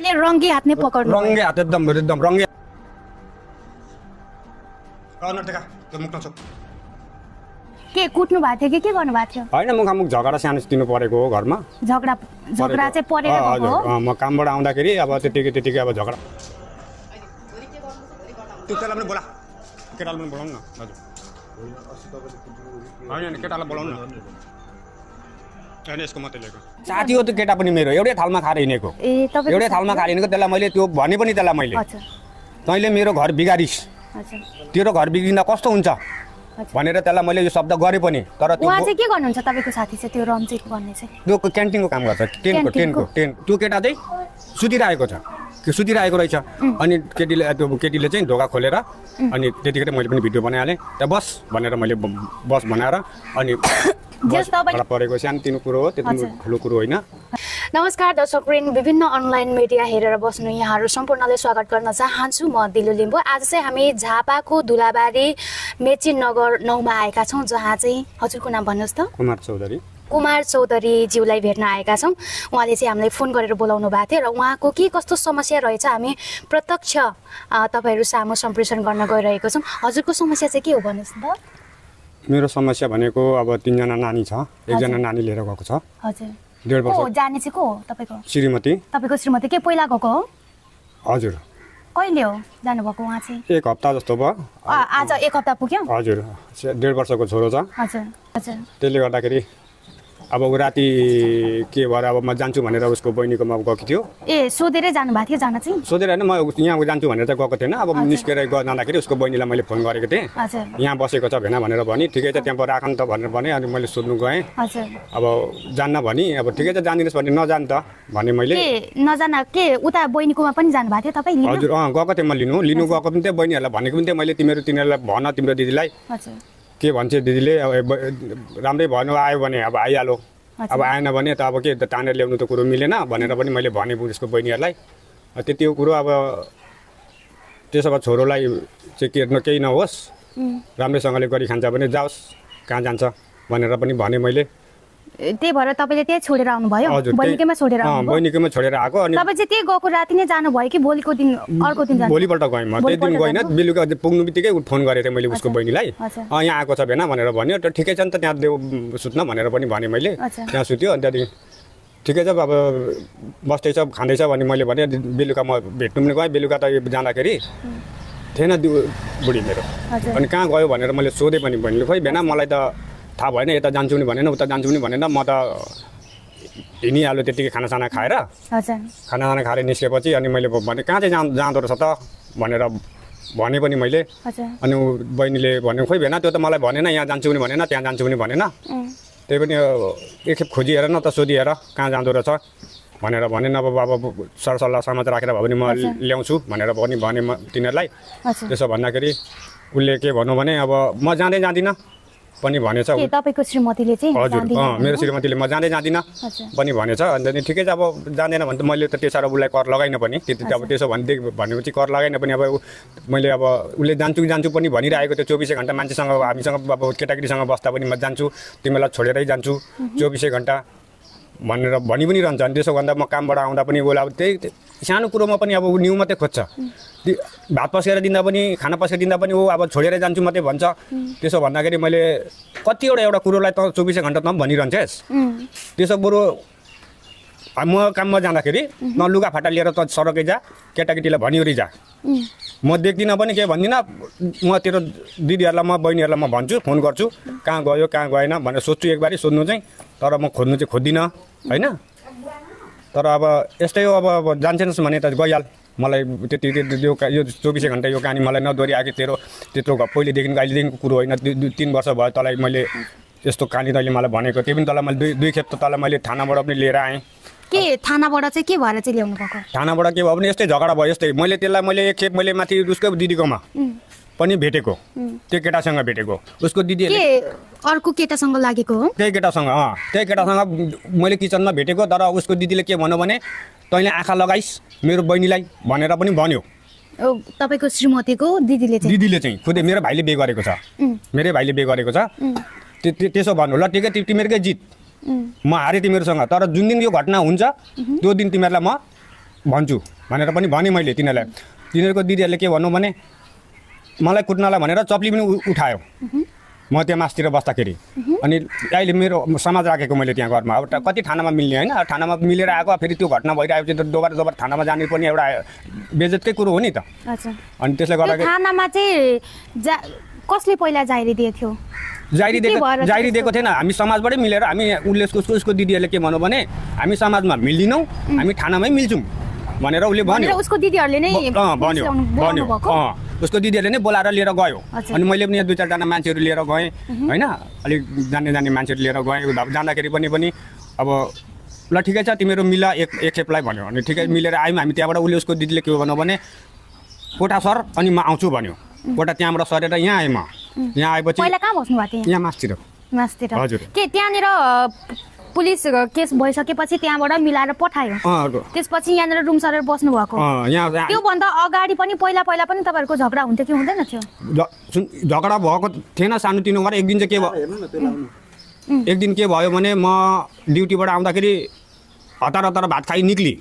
तपाईँले रङ्गे हातले पकड्नु रङ्गे हात एकदम एकदम रङ्गे नर्तका त्यो मुख नछोक के कुट्नु भएको थियो कि के गर्नु भएको थियो होइन मुखामुख झगडा दिनु परेको हो घरमा झगडा झगडा चाहिँ परेको हो म कामबाट आउँदाखेरि अब त्यतिकै त्यतिकै अब झगडा त्यसलाई पनि बोला केटालाई पनि बोलाउनु न हजुर होइन केटालाई बोलाउनु न साथी हो त्यो केटा पनि मेरो एउटै थालमा खाएर हिँडेको एउटै थालमा खाएर हिँडेको त्यसलाई मैले त्यो भने पनि त्यसलाई मैले तैँले मेरो घर बिगारिस् तेरो घर बिग्रिँदा कस्तो हुन्छ भनेर त्यसलाई मैले यो शब्द गरेँ पनि तर के गर्नुहुन्छ तपाईँको साथी चाहिँ त्यो भन्ने चाहिँ त्यो क्यान्टिनको काम गर्छ टेनको टेनको टेन त्यो केटा चाहिँ सुतिरहेको छ सुतिरहेको रहेछ अनि केटीले त्यो केटीले चाहिँ ढोका खोलेर अनि त्यतिखेर मैले पनि भिडियो बनाइहालेँ त्यहाँ बस भनेर मैले बस बनाएर अनि परेको सानोतिनो कुरो हो त्यो ठुलो कुरो होइन नमस्कार दर्शक ऋण विभिन्न अनलाइन मिडिया हेरेर बस्नु यहाँहरू सम्पूर्णलाई स्वागत गर्न चाहन्छु म दिलु लिम्बू आज चाहिँ हामी झापाको धुलाबारी मेची नगर नौमा आएका छौँ जहाँ चाहिँ हजुरको नाम भन्नुहोस् त कुमार चौधरी कुमार चौधरीज्यूलाई भेट्न आएका छौँ उहाँले चाहिँ हामीलाई फोन गरेर बोलाउनु भएको थियो र उहाँको के कस्तो समस्या रहेछ हामी प्रत्यक्ष तपाईँहरू सामु सम्प्रेषण गर्न गइरहेको छौँ हजुरको समस्या चाहिँ के हो भन्नुहोस् त मेरो समस्या भनेको अब तिनजना नानी छ एकजना नानी लिएर गएको छ हजुर डेढ वर्ष जाने चाहिँ को हो तपाईँको श्रीमती तपाईँको श्रीमती के पहिला गएको हो हजुर कहिले हो जानुभएको उहाँ चाहिँ एक हप्ता जस्तो भयो आज एक हप्ता पुग्यो हजुर डेढ वर्षको छोरो छ हजुर हजुर त्यसले गर्दाखेरि अब ऊ राति के भएर अब म जान्छु भनेर उसको बहिनीकोमा गएको थियो ए सोधेरै जानुभएको थियो जान चाहिँ सोधेर होइन म यहाँ जान्छु भनेर त गएको थिएन अब निस्केर जाँदाखेरि उसको बहिनीलाई मैले फोन गरेको थिएँ यहाँ बसेको छ भेना भनेर भने ठिकै छ त्यहाँ राख नि त भनेर भने अनि मैले सोध्नु गएँ अब जान्न भने अब ठिकै छ जानिदिनुहोस् भने नजान त भने मैले नजान के उता बहिनीकोमा पनि जानुभएको थियो तपाईँ हजुर अँ गएको थिएँ म लिनु लिनु गएको पनि थिएँ बहिनीहरूलाई भनेको पनि थिएँ मैले तिमीहरू तिनीहरूलाई भन तिम्रो दिदीलाई के भन्छ दिदीले अब राम्रै भन्नु आयो भने अब आइहाल्यो अब आएन भने त अब के तानेर ल्याउनु त कुरो मिलेन भनेर पनि मैले भने उसको बहिनीहरूलाई त्यति कुरो अब त्यसो भए छोरोलाई चाहिँ के केही नहोस् राम्रैसँगले गरी खान्छ भने जाओस् कहाँ जान्छ भनेर पनि भने मैले त्यही भएर तपाईँले त्यहाँ छोडेर आउनुभयो बहिनीकैमा छोडेर बहिनीकैमा छोडेर आएको अनि तपाईँ चाहिँ त्यही गएको राति नै जानुभयो कि भोलिको दिन अर्को दिन भोलिपल्ट गएँ म त्यही दिन गइनँ बेलुका पुग्नु बित्तिकै फोन गरेको थिएँ मैले उसको बहिनीलाई यहाँ आएको छ भेना भनेर भन्यो त ठिकै छ नि त त्यहाँ देऊ सुत्न भनेर पनि भने मैले त्यहाँ सुत्यो अनि त्यहाँदेखि ठिकै छ अब बस्दैछ खाँदैछ भने मैले भने बेलुका म भेट्नु पनि गएँ बेलुका त जाँदाखेरि थिएन बुढी मेरो अनि कहाँ गयो भनेर मैले सोधेँ पनि बहिनीले खोइ भेना मलाई त थाहा भएन यता जान्छु नि भनेन उता जान्छु नि भनेन म त हिँडिहाल्यो त्यतिकै खानासाना खाएर खानासाना खाएर निस्केपछि अनि मैले भने कहाँ चाहिँ जाँ जाँदो रहेछ त भनेर भने पनि मैले अनि ऊ बहिनीले भन्यो खोइ भेन त्यो त मलाई भनेन यहाँ जान्छु नि भनेन त्यहाँ जान्छु नि भनेन त्यही पनि एकखेप हेर न त सोधिहेर कहाँ जाँदो रहेछ भनेर भने अब अब सरसल्लाह समाचार राखेर भयो भने म ल्याउँछु भनेर पनि भने म तिनीहरूलाई त्यसो भन्दाखेरि उसले के भन्नु भने अब म जाँदै जाँदिनँ पनि भनेछ तपाईँको श्रीमतीले चाहिँ हजुर मेरो श्रीमतीले म जाँदै जाँदिनँ पनि भनेछ अन्त ठिकै छ अब जाँदैन भने त मैले त त्यो साह्रो उसलाई कर लगाइनँ पनि त्यति अब त्यसो भनेदेखि भनेपछि कर लगाइनँ पनि अब मैले अब उसले जान्छु जान्छु पनि भनिरहेको त्यो चौबिसै घन्टा मान्छेसँग हामीसँग अब केटाकेटीसँग बस्दा पनि म जान्छु तिमीलाई छोडेरै जान्छु चौबिसै घन्टा भनेर भनि पनि रहन्छ अनि त्यसो भन्दा म कामबाट आउँदा पनि उसलाई अब त्यही सानो कुरोमा पनि अब न्यु मात्रै खोज्छ भात पसेर दिँदा पनि खाना पसेर दिँदा पनि ऊ अब छोडेर जान्छु मात्रै भन्छ त्यसो भन्दाखेरि मैले कतिवटा एउटा कुरोलाई त चौबिसै घन्टा त भनिरहन्छेस् त्यसो बरु म काममा जाँदाखेरि न लुगाफाटा लिएर त सरकै जा केटाकेटीलाई भनिवरी जा म देख्दिनँ पनि केही भन्दिनँ म तेरो दिदीहरूलाई म बहिनीहरूलाई म भन्छु फोन गर्छु कहाँ गयो कहाँ गएन भनेर सोध्छु एकबार सोध्नु चाहिँ तर म खोज्नु चाहिँ खोज्दिनँ होइन तर अब यस्तै हो अब अब जान्छन् भने त गइहाल मलाई त्यति यो यो चौबिसै घन्टा यो कहानी मलाई नदोरी आएको तेरो त्यत्रो पहिलेदेखिको अहिलेदेखिको कुरो होइन दुई तिन वर्ष भयो तँलाई मैले यस्तो कहानी तैँले मलाई भनेको त्यही पनि तँलाई मैले दुई दुई खेप त तँलाई मैले थानाबाट पनि लिएर आएँ के थानाबाट चाहिँ के भएर चाहिँ ल्याउनु भएको थानाबाट के भयो भने यस्तै झगडा भयो यस्तै मैले त्यसलाई मैले एक खेप मैले माथि उसको दिदीकोमा पनि भेटेको त्यो केटासँग भेटेको उसको दिदी अर्को केटासँग लागेको हो त्यही केटासँग अँ त्यही केटासँग मैले किचनमा भेटेको तर उसको दिदीले के भन्यो भने तैँले आँखा लगाइस् मेरो बहिनीलाई भनेर पनि भन्यो तपाईँको श्रीमतीको दिदीले दिदीले चाहिँ खुदै मेरो भाइले बे गरेको छ मेरै भाइले बे गरेको छ त्यसो भन्नु ल ठिकै तिमीहरूकै जित म हारेँ तिमीहरूसँग तर जुन दिन यो घटना हुन्छ त्यो दिन तिमीहरूलाई म भन्छु भनेर पनि भनेँ मैले तिनीहरूलाई तिनीहरूको दिदीहरूले के भन्नु भने मलाई कुट्नलाई भनेर चप्ली पनि उठायो म त्यहाँ मासतिर बस्दाखेरि अनि अहिले मेरो समाज राखेको मैले त्यहाँ घरमा अब कति थानामा मिल्ने होइन थानामा मिलेर आएको फेरि त्यो घटना भइरहेको त दोबार दोबार थानामा जाने पनि एउटा बेजतकै कुरो हो नि त अनि त्यसले गर्दा चाहिँ कसले पहिला जाहेरी दिएको थियो जाहिरी दिएको जाहिरी दिएको थिएन हामी समाजबाटै मिलेर हामी उसले उसको उसको दिदीहरूले के भन्यो भने हामी समाजमा मिल्दैनौँ हामी थानामै मिल्छौँ भनेर उसले भन्यो उसको दिदीहरूले नै भन्यो भन्यो उसको दिदीहरूले नै बोलाएर लिएर गयो अनि मैले पनि यहाँ दुई चारजना मान्छेहरू लिएर गएँ होइन अलिक जाने जाने मान्छेहरू लिएर गएँ जाँदाखेरि पनि पनि अब ल ठिकै छ तिमीहरू मिला एक एकखेपलाई भन्यो अनि ठिकै मिलेर आयौँ हामी त्यहाँबाट उसले उसको दिदीले के भन्यो भने कोठा सर अनि म आउँछु भन्यो एउटा त्यहाँबाट सरेर यहाँ आएँ म यहाँ आएपछि पहिला कहाँ बस्नु भएको थियो यहाँ मासतिर मासतिर हजुर के त्यहाँनिर पुलिस केस भइसकेपछि त्यहाँबाट मिलाएर पठायो त्यसपछि यहाँनिर रुम सरेर बस्नु भएको त्योभन्दा अगाडि पनि पहिला पहिला पनि तपाईँहरूको झगडा हुन्थ्यो कि हुँदैन थियो झगडा भएको थिएन सानोतिनो गरेर एक दिन चाहिँ के भयो एक दिन के भयो भने म ड्युटीबाट आउँदाखेरि हतार हतार भात खाइ निक्लिँ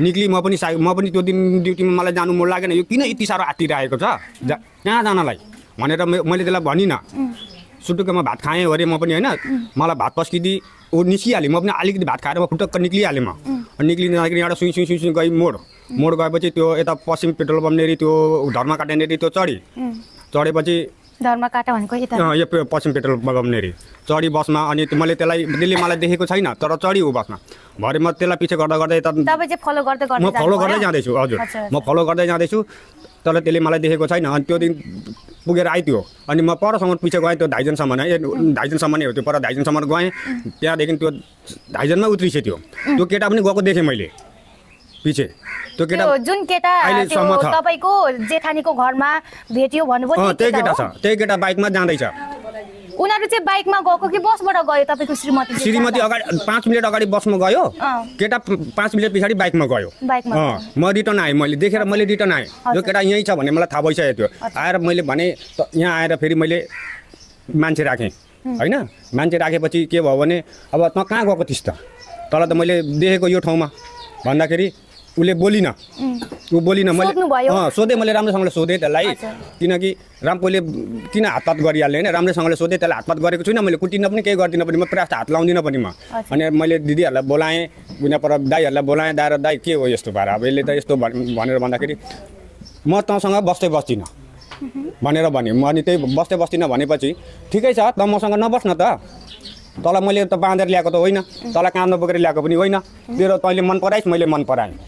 निक्ली म पनि साइ म पनि त्यो दिन ड्युटीमा मलाई जानु मन लागेन यो किन यति साह्रो आतिरहेको छ जा कहाँ जानलाई भनेर मैले त्यसलाई भनिनँ म भात खाएँ अरे म पनि होइन मलाई भात पस्किदिएँ ऊ निस्किहालेँ म पनि अलिकति भात खाएर म खुटक्क निक्लिहालेँ म निक्लिँदाखेरि एउटा सुई सुई सुई सुई गएँ मोड मोड गएपछि त्यो यता पश्चिम पेट्रोल पम्पनेरि त्यो धर्मकाटेनेरि त्यो चढेँ चढेपछि धर्मकाटा भनेको यो पश्चिम पेट्रोल बगाउने अरे चढी बसमा अनि मैले त्यसलाई त्यसले मलाई देखेको छैन तर चढी ऊ बसमा भरे म त्यसलाई पछि गर्दा गर्दै यता फलो म फलो गर्दै जाँदैछु हजुर म फलो गर्दै जाँदैछु तर त्यसले मलाई देखेको छैन अनि त्यो दिन पुगेर आइदियो अनि म परसम्म पछि गएँ त्यो धाइजनसम्म ए धाइजनसम्म नै हो त्यो पर धाइजनसम्म गएँ त्यहाँदेखि त्यो धाइजनमै धाइजनमा त्यो त्यो केटा पनि गएको देखेँ मैले पछि त्यो केटा जुन केटा तपाईँको जेठानीको घरमा भेटियो भन्नुभयो त्यही केटा छ त्यही केटा बाइकमा जाँदैछ उनीहरू चाहिँ बाइकमा गएको कि बसबाट गयो तपाईँको श्रीमती श्रीमती अगाडि पाँच मिनट अगाडि बसमा गयो केटा पाँच मिनट पछाडि बाइकमा गयो म रिटर्न आएँ मैले देखेर मैले रिटर्न आएँ यो केटा यहीँ छ भने मलाई थाहा भइसकेको थियो आएर मैले भने यहाँ आएर फेरि मैले मान्छे राखेँ होइन मान्छे राखेपछि के भयो भने अब त कहाँ गएको त्यस्तो त तँलाई त मैले देखेको यो ठाउँमा भन्दाखेरि उसले बोलिनँ ऊ बोलिनँ मैले अँ सोधेँ मैले राम्रोसँगले सोधेँ त्यसलाई किनकि राम्रोले किन हातपात गरिहाल्ने होइन राम्रोसँगले सोधेँ त्यसलाई हातपात गरेको छुइनँ मैले कुटिनँ पनि केही गर्दिनँ पनि म प्रायः हात लाउँदिनँ पनि म अनि मैले दिदीहरूलाई बोलाएँ उनीहरू पर दाईहरूलाई बोलाएँ दाएर दाई के हो यस्तो भएर अब यसले त यस्तो भनेर भन्दाखेरि म तँसँग बस्दै बस्दिनँ भनेर भने म अनि त्यही बस्दै बस्दिनँ भनेपछि ठिकै छ त मसँग नबस्न त तँलाई मैले त बाँधेर ल्याएको त होइन तँलाई काँधमा बोकेर ल्याएको पनि होइन मेरो तैँले मन पराइस् मैले मन पराएँ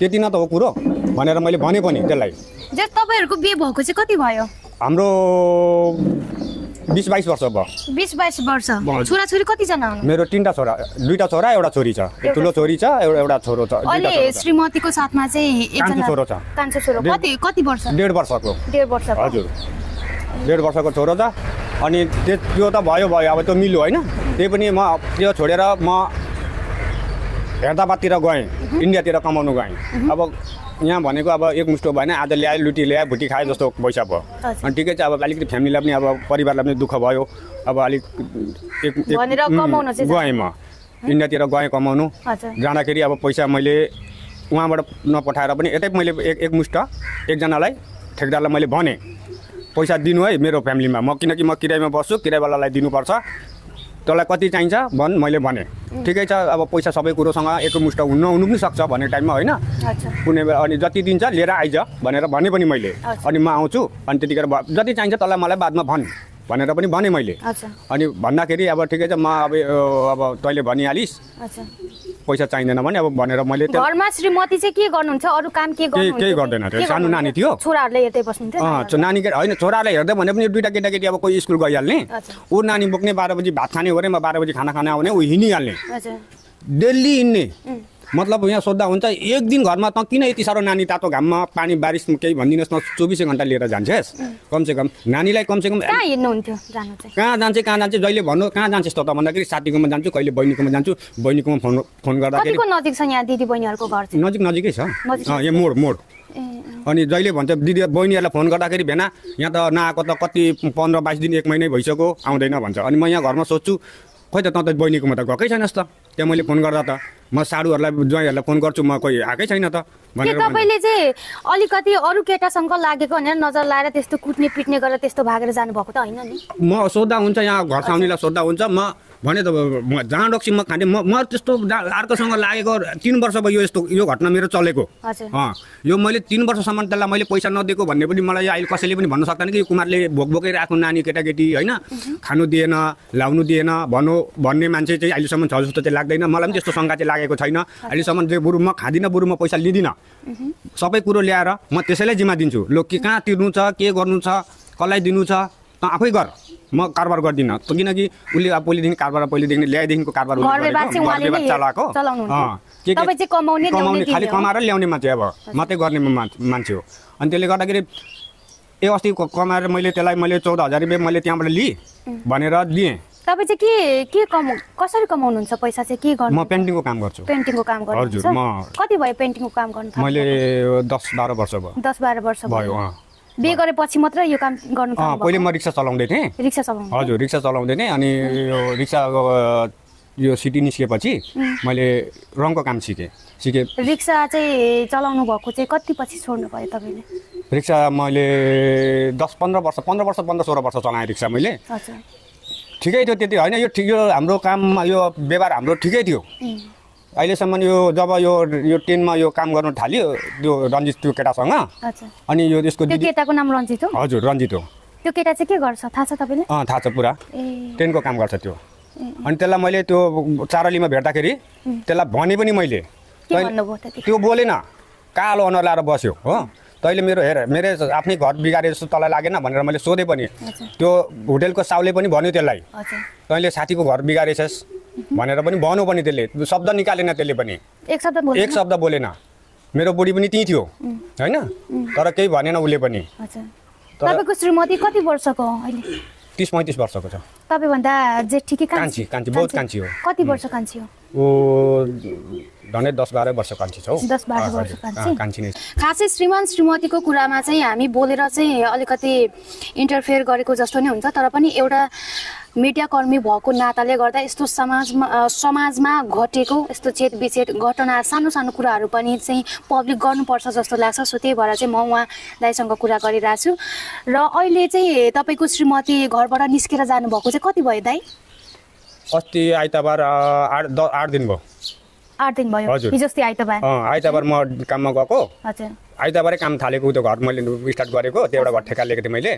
त्यति न त हो कुरो भनेर मैले भने पनि त्यसलाई तपाईँहरूको बिहे भएको चाहिँ कति भयो हाम्रो बिस बाइस वर्ष भयो बिस बाइस वर्ष छोरा छोरी कतिजना मेरो तिनवटा छोरा दुईवटा छोरा एउटा छोरी छ ठुलो छोरी छ एउटा छोरो छ अहिले श्रीमतीको साथमा चाहिँ छोरो छ कान्छो छोरो कति कति वर्ष डेढ वर्षको डेढ वर्ष हजुर डेढ वर्षको छोरो छ अनि त्यो त भयो भयो अब त्यो मिल्यो होइन त्यही पनि म त्यो छोडेर म हैदराबादतिर गएँ इन्डियातिर कमाउनु गएँ अब यहाँ भनेको अब एक मुस्टो भएन आज ल्याए लुटी ल्याए भुटी खाए जस्तो पैसा भयो अनि ठिकै छ अब अलिकति फ्यामिलीलाई पनि अब परिवारलाई पनि दुःख भयो अब अलिक एक गएँ म इन्डियातिर गएँ कमाउनु जाँदाखेरि अब पैसा मैले उहाँबाट नपठाएर पनि यतै मैले एक एकमुष्ट एकजनालाई ठेकदारलाई मैले भनेँ पैसा दिनु है मेरो फ्यामिलीमा म किनकि म किरायमा बस्छु किरायवालालाई दिनुपर्छ तँलाई कति चाहिन्छ भन् मैले भनेँ ठिकै छ अब पैसा सबै कुरोसँग एकमुष्ट हुनु नहुनु पनि सक्छ भन्ने टाइममा होइन कुनै बेला अनि जति दिन्छ लिएर आइज भनेर भने पनि मैले अनि म आउँछु अनि त्यतिखेर जति चाहिन्छ तँलाई मलाई बादमा भन् भनेर पनि भनेँ मैले अनि भन्दाखेरि अब ठिकै छ म अब अब तैँले भनिहालिस् पैसा चाहिँदैन भने अब भनेर मैले घरमा श्रीमती चाहिँ के गर्नुहुन्छ अरू काम के गर्नु केही गर्दैन थियो सानो नानी थियो छोराहरूले हेर्दै बस्नुहुन्थ्यो नानी होइन छोराहरूले हेर्दै भने पनि दुइटा केटाकेटी अब कोही स्कुल गइहाल्ने ऊ नानी बोक्ने बाह्र बजी भात खाने हो अरे म बाह्र बजी खाना खाना आउने ऊ हिँडिहाल्ने डेली हिँड्ने मतलब यहाँ सोद्धा हुन्छ एक दिन घरमा त किन यति साह्रो नानी तातो घाममा पानी बारिस केही भनिदिनुहोस् न चौबिसै घन्टा लिएर जान्छ यस कमसेकम नानीलाई कमसेकम कहाँ जान्छ कहाँ जान्छ जहिले भन्नु कहाँ जान्छ यस्तो त भन्दाखेरि साथीकोमा जान्छु कहिले बहिनीकोमा जान्छु बहिनीकोमा फोन फोन गर्दाखेरि नजिक छ यहाँ दिदी बहिनीहरूको घर नजिक नजिकै छ यहाँ मोड मोड अनि जहिले भन्छ दिदी बहिनीहरूलाई फोन गर्दाखेरि भेना यहाँ त नआएको त कति पन्ध्र बाइस दिन एक महिनै भइसक्यो आउँदैन भन्छ अनि म यहाँ घरमा सोध्छु खोइ त त बहिनीकोमा त गएकै छैनस् त त्यहाँ मैले फोन गर्दा त म साडुहरूलाई ज्वाइँहरूलाई फोन गर्छु म कोही आएकै छैन त तपाईँले चाहिँ अलिकति अरू केटासँग लागेको भनेर नजर लाएर त्यस्तो कुट्ने पिट्ने गरेर त्यस्तो भागेर जानुभएको त होइन नि म सोद्धा हुन्छ यहाँ घर साउनेलाई सोद्धा हुन्छ म भने त म जहाँ डक्सी म खाने म म त्यस्तो अर्कोसँग लागेको तिन वर्ष भयो यो यस्तो यो घटना मेरो चलेको अँ यो मैले तिन वर्षसम्म त्यसलाई मैले पैसा नदिएको भन्ने पनि मलाई अहिले कसैले पनि भन्न सक्दैन कि कुमारले भोक भोकेर राख्नु नानी केटाकेटी होइन खानु दिएन लाउनु दिएन भनौँ भन्ने मान्छे चाहिँ अहिलेसम्म छ जस्तो चाहिँ लाग्दैन मलाई पनि त्यस्तो शङ्का चाहिँ लागेको छैन अहिलेसम्म चाहिँ बरु म खाँदिनँ बरु म पैसा लिँदिनँ सबै कुरो ल्याएर म त्यसैलाई जिम्मा दिन्छु लो के कहाँ तिर्नु छ के गर्नु छ कसलाई दिनु छ त आफै गर म कारोबार गर्दिनँ किनकि उसले अब पहिलेदेखि कारोबार पहिलेदेखि ल्याएदेखिको कारोबार चलाएको के के कमाउने खालि कमाएर ल्याउने मान्छे अब म गर्ने मान्छे हो अनि त्यसले गर्दाखेरि ए अस्ति कमाएर मैले त्यसलाई मैले चौध हजार रुपियाँ मैले त्यहाँबाट लिएँ भनेर लिएँ तपाईँ चाहिँ के के कमाउ कसरी कमाउनुहुन्छ पैसा चाहिँ के गर्नु म पेन्टिङको काम गर्छु पेन्टिङको काम गर्छु हजुर म कति भयो पेन्टिङको काम गर्नु मैले दस बाह्र वर्ष भयो दस बाह्र वर्ष भयो बिहे गरेपछि मात्रै यो काम गर्नु पहिले म रिक्सा चलाउँदै थिएँ रिक्सा चलाउँ हजुर रिक्सा चलाउँदै थिएँ अनि यो रिक्सा यो सिटी निस्केपछि मैले रङको काम सिकेँ सिकेँ रिक्सा चाहिँ चलाउनु भएको चाहिँ कति पछि छोड्नु भयो तपाईँले रिक्सा मैले दस पन्ध्र वर्ष पन्ध्र वर्ष पन्ध्र सोह्र वर्ष चलाएँ रिक्सा मैले ठिकै थियो त्यति होइन यो ठिक यो हाम्रो काममा यो व्यवहार हाम्रो ठिकै थियो अहिलेसम्म यो जब यो यो टेनमा यो काम गर्नु थाल्यो त्यो रन्जित त्यो केटासँग अनि यो त्यसको केटाको नाम रन्जित हो हजुर रन्जित हो त्यो केटा चाहिँ के गर्छ थाहा छ तपाईँले अँ थाहा छ पुरा टेनको काम गर्छ त्यो अनि त्यसलाई मैले त्यो चारलीमा भेट्दाखेरि त्यसलाई भने पनि मैले त्यो बोलेन कालो अनुहार लाएर बस्यो हो तैँले मेरो हेर मेरै आफ्नै घर बिगारे जस्तो तँलाई लागेन भनेर मैले सोधेँ पनि त्यो होटेलको साउले पनि भन्यो त्यसलाई तैँले साथीको घर बिगारेछस् भनेर पनि भन्यो पनि त्यसले शब्द निकालेन त्यसले पनि एक शब्द एक शब्द बोलेन मेरो बुढी पनि त्यहीँ थियो होइन तर केही भनेन उसले पनि तपाईँको श्रीमती कति वर्षको अहिले तिस पैँतिस वर्षको छ तपाईँभन्दा जेठी कान्छी कान्छी बहुत कान्छी हो कति वर्ष कान्छी हो ऊ झन्डै दस बाह्र वर्ष कान्छी छौ दस बाह्र वर्ष कान्छी खासै श्रीमान श्रीमतीको कुरामा चाहिँ हामी बोलेर चाहिँ अलिकति इन्टरफेयर गरेको जस्तो नै हुन्छ तर पनि एउटा मिडियाकर्मी भएको नाताले गर्दा यस्तो समाजमा समाजमा घटेको यस्तो चेत विचेत घटना सानो सानो कुराहरू पनि चाहिँ पब्लिक गर्नुपर्छ जस्तो लाग्छ सो त्यही भएर चाहिँ म उहाँ दाइसँग कुरा गरिरहेको छु र अहिले चाहिँ तपाईँको श्रीमती घरबाट निस्केर जानुभएको चाहिँ कति भयो दाई अस्ति आइतबार आठ आठ दिन भयो आठ दिन भयो आइतबार म काममा गएको आइतबारै काम थालेको त्यो घर मैले स्टार्ट गरेको त्यो एउटा घर ठेका लिएको थिएँ मैले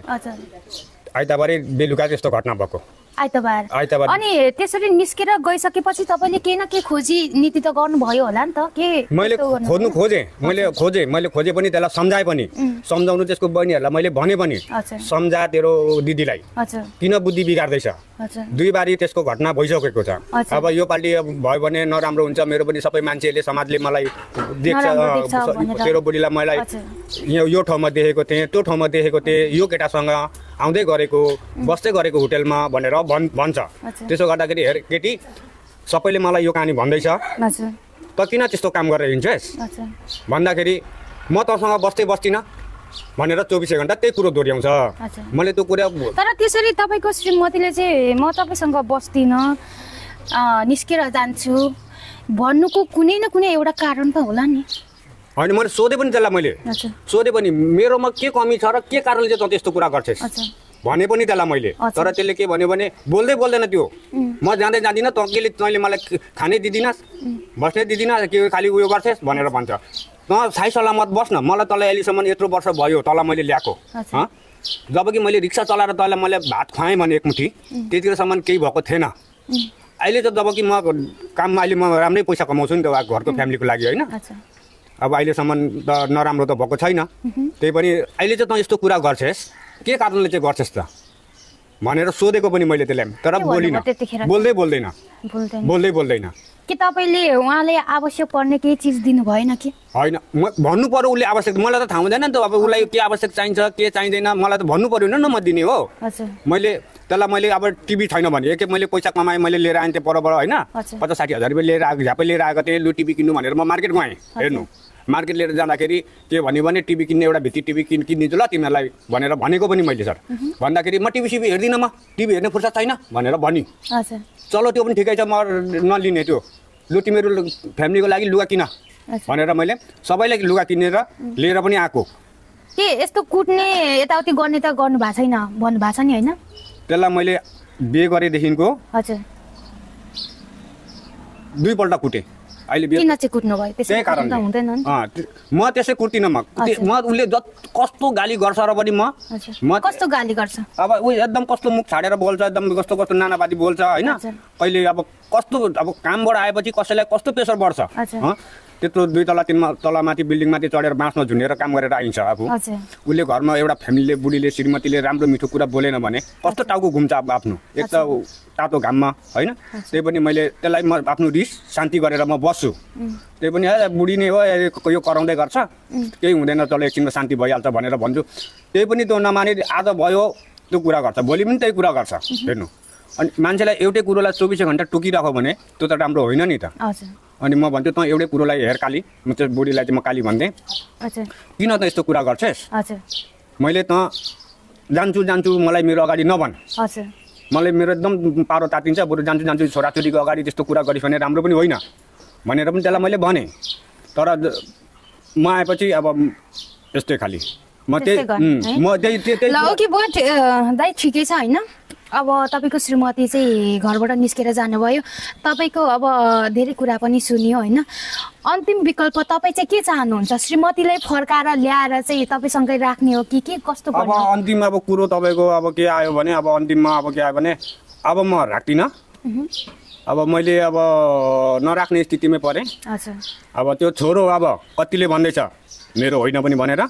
आइतबारै बेलुका त्यस्तो घटना भएको आइतबार आइतबार अनि त्यसरी निस्केर गइसकेपछि तपाईँले केही न केही खोजी नीति त गर्नुभयो होला नि त के मैले खोज्नु खोजेँ मैले खोजेँ मैले खोजेँ पनि त्यसलाई सम्झाएँ पनि सम्झाउनु त्यसको बहिनीहरूलाई मैले भने पनि सम्झा तेरो दिदीलाई किन बुद्धि बिगार्दैछ दुई बारी त्यसको घटना भइसकेको छ अब योपालि भयो भने नराम्रो हुन्छ मेरो पनि सबै मान्छेहरूले समाजले मलाई देख्छ तेरो बुढीलाई मलाई यो ठाउँमा देखेको थिएँ त्यो ठाउँमा देखेको थिएँ यो केटासँग आउँदै गरेको बस्दै गरेको होटेलमा भनेर भन् भन्छ त्यसो गर्दाखेरि हेर केटी सबैले मलाई यो कहानी भन्दैछ त किन त्यस्तो काम गरेर हिँड्छस् भन्दाखेरि म तसँग बस्दै बस्दिनँ भनेर चौबिसै घन्टा त्यही कुरो दोहोऱ्याउँछ मैले त्यो कुरा तर त्यसरी तपाईँको श्रीमतीले चाहिँ म तपाईँसँग बस्दिनँ निस्केर जान्छु भन्नुको कुनै न कुनै एउटा कारण त होला नि होइन मैले सोधेँ पनि त्यसलाई मैले सोधेँ पनि मेरोमा के कमी छ र के कारणले चाहिँ तँ त्यस्तो कुरा गर्छस् भने पनि त्यसलाई मैले तर त्यसले के भन्यो भने बोल्दै बोल्दैन त्यो म जाँदै जाँदिनँ तँले तैँले मलाई खानै दिदिनस् बस्नै दिँदिनस् के खालि उयो गर्छस् भनेर भन्छ तँ साई सलामत बस्न मलाई तँलाई अहिलेसम्म यत्रो वर्ष भयो तँलाई मैले ल्याएको जबकि मैले रिक्सा चलाएर तँलाई मैले भात खुवाएँ भने एकमुठी त्यतिखेरसम्म केही भएको थिएन अहिले त जब कि म काममा अहिले म राम्रै पैसा कमाउँछु नि त घरको फ्यामिलीको लागि होइन अब अहिलेसम्म त नराम्रो त भएको छैन त्यही पनि अहिले चाहिँ त यस्तो कुरा गर्छेस् के कारणले चाहिँ गर्छेस् त भनेर सोधेको पनि मैले त्यसलाई तर बोलिन बोल्दै बोल्दैन बोल्दै बोल्दैन कि तपाईँले उहाँले आवश्यक पर्ने केही चिज दिनु भएन कि होइन म भन्नु पर्यो उसले आवश्यक मलाई त थाहा हुँदैन नि त अब उसलाई के आवश्यक चाहिन्छ के चाहिँदैन मलाई त भन्नु पर्यो न म दिने हो मैले त्यसलाई मैले अब टिभी छैन भने एक मैले पैसा कमाएँ मैले लिएर आएँ त्यहाँ परबाट होइन पचास साठी हजार रुपियाँ लिएर आएको झ्यापै लिएर आएको थिएँ लु टिभी किन्नु भनेर म मार्केट गएँ हेर्नु मार्केट लिएर जाँदाखेरि त्यो भन्यो भने टिभी किन्ने एउटा भित्ती टिभी किन किनिदिन्छु ल तिमीहरूलाई भनेर भनेको पनि मैले सर भन्दाखेरि म टिभी सिभी हेर्दिनँ म टिभी हेर्ने फुर्सद छैन भनेर भनी चलो त्यो पनि ठिकै छ म नलिने त्यो लु तिमीहरू फ्यामिलीको लागि लुगा किन भनेर मैले सबैलाई लुगा किनेर लिएर पनि आएको के यस्तो कुट्ने यताउति गर्ने त गर्नु भएको छैन भन्नु भएको छ नि होइन त्यसलाई मैले बिहे गरेदेखिको दुईपल्ट कुटेँ अहिले किन चाहिँ कुट्नु भयो त्यसै कारणले हुँदैन म त्यसै कुट्दिनँ म म उसले जत कस्तो गाली गर्छ र पनि म म कस्तो गाली गर्छ अब ऊ एकदम कस्तो मुख छाडेर बोल्छ एकदम कस्तो कस्तो नानापाती बोल्छ होइन कहिले अब कस्तो अब कामबाट आएपछि कसैलाई कस्तो प्रेसर बढ्छ त्यत्रो दुई तला तिन तला माथि बिल्डिङमाथि चढेर बाँसमा झुनेर काम गरेर आइन्छ अब उसले घरमा एउटा फ्यामिलीले बुढीले श्रीमतीले राम्रो मिठो कुरा बोलेन भने कस्तो टाउको घुम्छ अब आफ्नो एक त तातो घाममा होइन त्यही पनि मैले त्यसलाई म आफ्नो रिस शान्ति गरेर म बस्छु त्यही पनि है बुढी नै हो यो कराउँदै गर्छ केही हुँदैन तल एकछिनमा शान्ति भइहाल्छ भनेर भन्छु त्यही पनि त्यो नमाने आज भयो त्यो कुरा गर्छ भोलि पनि त्यही कुरा गर्छ हेर्नु अनि मान्छेलाई एउटै कुरोलाई चौबिसै घन्टा टुकिराख्यो भने त्यो त राम्रो होइन नि त अनि म भन्छु तँ एउटै कुरोलाई हेर काली म त्यो बुढीलाई चाहिँ म काली भन्थेँ किन त यस्तो कुरा गर्छेस् मैले त जान्छु जान्छु मलाई मेरो अगाडि नभन् मलाई मेरो एकदम पारो तातिन्छ बरु जान्छु जान्छु छोराछोरीको अगाडि त्यस्तो कुरा गरिस् भने राम्रो पनि होइन भनेर पनि त्यसलाई मैले भने तर म आएपछि अब यस्तै खालि म त्यही म त्यही दाइ ठिकै छ होइन अब तपाईँको श्रीमती चाहिँ घरबाट निस्केर जानुभयो तपाईँको अब धेरै कुरा पनि सुन्यो होइन अन्तिम विकल्प तपाईँ चाहिँ के चाहनुहुन्छ श्रीमतीलाई फर्काएर ल्याएर चाहिँ तपाईँसँगै राख्ने हो कि के कस्तो अब अन्तिम अब कुरो तपाईँको अब के आयो भने अब अन्तिममा अब के आयो भने अब म राख्दिनँ अब मैले अब नराख्ने स्थितिमै परेँ अब त्यो छोरो अब कतिले भन्दैछ मेरो होइन पनि भनेर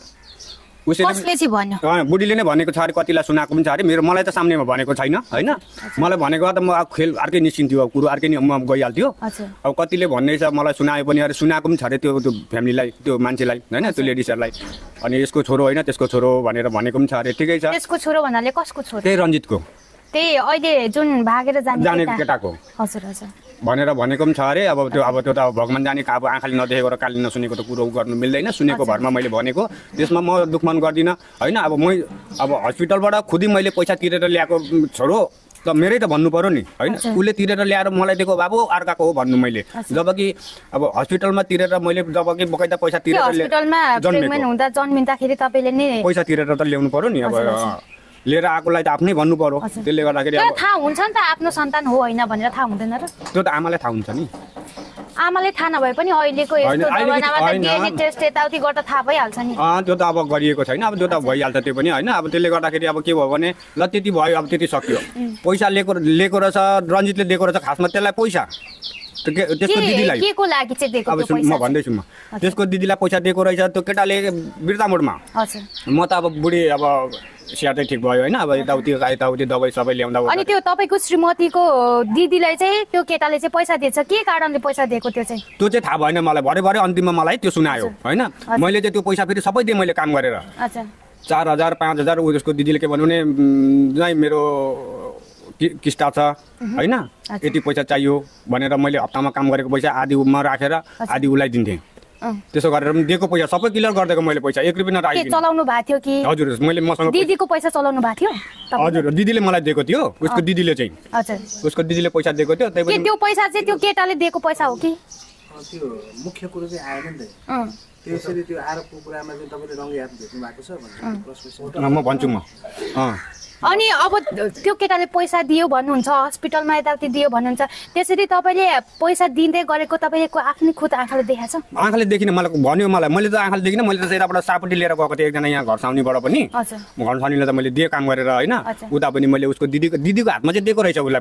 बुढीले नै भनेको छ अरे कतिलाई सुनाएको पनि छ अरे मेरो मलाई त सामनेमा भनेको छैन होइन मलाई भनेको त म खेल अर्कै निस्किन्थ्यो अब कुरो अर्कै म गइहाल्थ्यो अब कतिले भन्ने मलाई सुनायो पनि अरे सुनाएको पनि छ अरे त्यो त्यो फ्यामिलीलाई त्यो मान्छेलाई होइन त्यो लेडिजहरूलाई अनि यसको छोरो होइन त्यसको छोरो भनेर भनेको पनि छ अरे ठिकै छ त्यसको छोरो भन्नाले कसको छोरो त्यही रञ्जितको त्यही अहिले जुन भागेर जाने केटाको हजुर हजुर भनेर भनेको पनि छ अरे अब त्यो अब त्यो त अब भगवान् जाने अब आँखाले नदेखेको र काली नसुनेको त कुरो गर्नु मिल्दैन सुनेको भरमा मैले भनेको त्यसमा म दुखमान गर्दिनँ होइन अब मै अब हस्पिटलबाट खुदै मैले पैसा तिरेर ल्याएको छोरो त मेरै त भन्नु पऱ्यो नि होइन उसले तिरेर ल्याएर मलाई दिएको बाबु अर्काको हो भन्नु मैले जब कि अब हस्पिटलमा तिरेर मैले जब कि बकैदा पैसा तिरेर जन्मिँदाखेरि तपाईँले नै पैसा तिरेर त ल्याउनु पऱ्यो नि अब लिएर आएकोलाई त आफ्नै भन्नु पर्यो त्यसले गर्दाखेरि थाहा हुन्छ नि त आफ्नो सन्तान हो होइन भनेर थाहा हुँदैन र त्यो त आमालाई थाहा हुन्छ नि आमाले थाहा नभए पनि अहिलेको यस्तो टेस्ट यताउति गर्दा थाहा भइहाल्छ नि त्यो त अब गरिएको छैन अब त्यो त भइहाल्छ त्यो पनि होइन अब त्यसले गर्दाखेरि अब के भयो भने ल त्यति भयो अब त्यति सक्यो पैसा लिएको लिएको रहेछ रञ्जितले दिएको रहेछ खासमा त्यसलाई पैसा त्यसको दिदीलाई अब पैसा म भन्दैछु म त्यसको दिदीलाई पैसा दिएको रहेछ त्यो केटाले बिर्तामोडमा म त अब बुढी अब स्याहार ठिक भयो होइन अब यताउति यताउति दबाई सबै ल्याउँदा अनि त्यो तपाईँको श्रीमतीको दिदीलाई चाहिँ त्यो केटाले चाहिँ पैसा दिएछ के कारणले पैसा दिएको त्यो चाहिँ त्यो चाहिँ थाहा भएन मलाई भरे भरे अन्तिममा मलाई त्यो सुनायो होइन मैले चाहिँ त्यो पैसा फेरि सबै दिएँ मैले काम गरेर चार हजार पाँच हजार उसको त्यसको दिदीले के भन्यो भने मेरो किस्ता छ mhm. होइन यति पैसा चाहियो भनेर मैले हप्तामा काम गरेको पैसा आधी उमा राखेर आधी उसलाई दिन्थेँ त्यसो गरेर पनि दिएको पैसा सबै क्लियर गरिदिएको मैले पैसा एक रुपियाँ नराखेको चलाउनु भएको थियो कि हजुर मैले मसँग दिदीको पैसा चलाउनु भएको थियो हजुर दिदीले मलाई दिएको थियो उसको दिदीले चाहिँ उसको दिदीले पैसा दिएको थियो त्यही त्यो पैसा चाहिँ त्यो केटाले दिएको पैसा हो कि त्यो मुख्य कुरो चाहिँ आएन नि त त्यसरी त्यो आरोपको कुरामा चाहिँ तपाईँले भेट्नु भएको छ म भन्छु म अनि अब त्यो केटाले पैसा दियो भन्नुहुन्छ हस्पिटलमा यताउति दियो भन्नुहुन्छ त्यसरी तपाईँले पैसा दिँदै गरेको तपाईँले आफ्नै खुद आँखाले देखाएको छ आँखाले देखिन मलाई भन्यो मलाई मैले त आँखाले देखिनँ मैले त यताबाट सापट्टि लिएर गएको थिएँ एकजना यहाँ घर साउनीबाट पनि घर साउनीलाई त मैले दिएँ काम गरेर होइन उता पनि मैले उसको दिदीको दिदीको हातमा चाहिँ दिएको रहेछ उसलाई